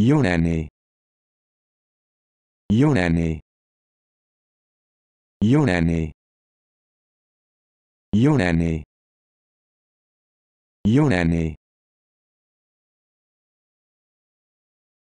Yunani Yunani Yunani Yunani Yunani